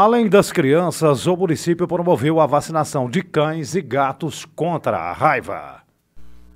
Além das crianças, o município promoveu a vacinação de cães e gatos contra a raiva.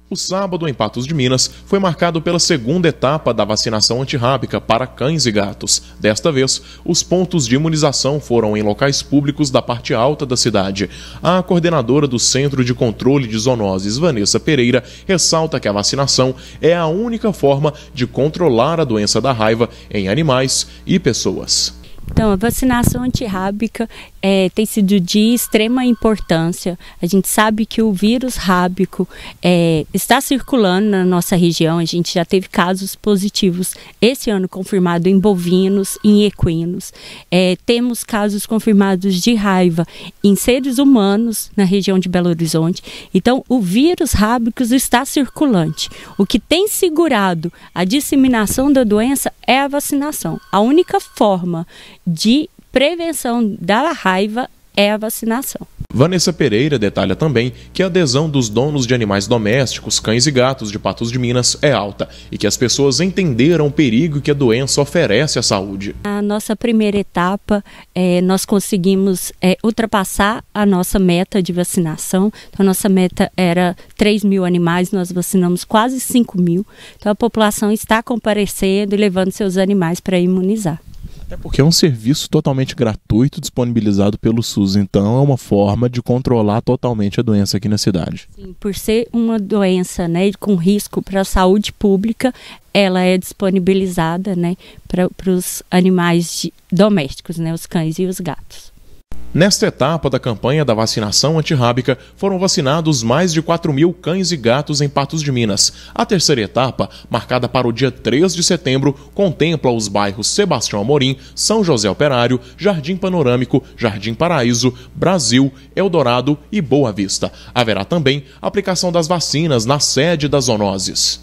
O sábado, em Patos de Minas, foi marcado pela segunda etapa da vacinação antirrábica para cães e gatos. Desta vez, os pontos de imunização foram em locais públicos da parte alta da cidade. A coordenadora do Centro de Controle de Zoonoses, Vanessa Pereira, ressalta que a vacinação é a única forma de controlar a doença da raiva em animais e pessoas então, a vacinação antirrábica é, tem sido de extrema importância. A gente sabe que o vírus rábico é, está circulando na nossa região. A gente já teve casos positivos esse ano confirmado em bovinos, em equinos. É, temos casos confirmados de raiva em seres humanos na região de Belo Horizonte. Então, o vírus rábico está circulante. O que tem segurado a disseminação da doença é a vacinação. A única forma de prevenção da raiva é a vacinação. Vanessa Pereira detalha também que a adesão dos donos de animais domésticos, cães e gatos de Patos de Minas é alta e que as pessoas entenderam o perigo que a doença oferece à saúde. A nossa primeira etapa, é, nós conseguimos é, ultrapassar a nossa meta de vacinação. Então, a nossa meta era 3 mil animais, nós vacinamos quase 5 mil. Então, a população está comparecendo e levando seus animais para imunizar. É porque é um serviço totalmente gratuito disponibilizado pelo SUS, então é uma forma de controlar totalmente a doença aqui na cidade. Sim, por ser uma doença né, com risco para a saúde pública, ela é disponibilizada né, para os animais de, domésticos, né, os cães e os gatos. Nesta etapa da campanha da vacinação antirrábica, foram vacinados mais de 4 mil cães e gatos em Patos de Minas. A terceira etapa, marcada para o dia 3 de setembro, contempla os bairros Sebastião Amorim, São José Operário, Jardim Panorâmico, Jardim Paraíso, Brasil, Eldorado e Boa Vista. Haverá também aplicação das vacinas na sede das zoonoses.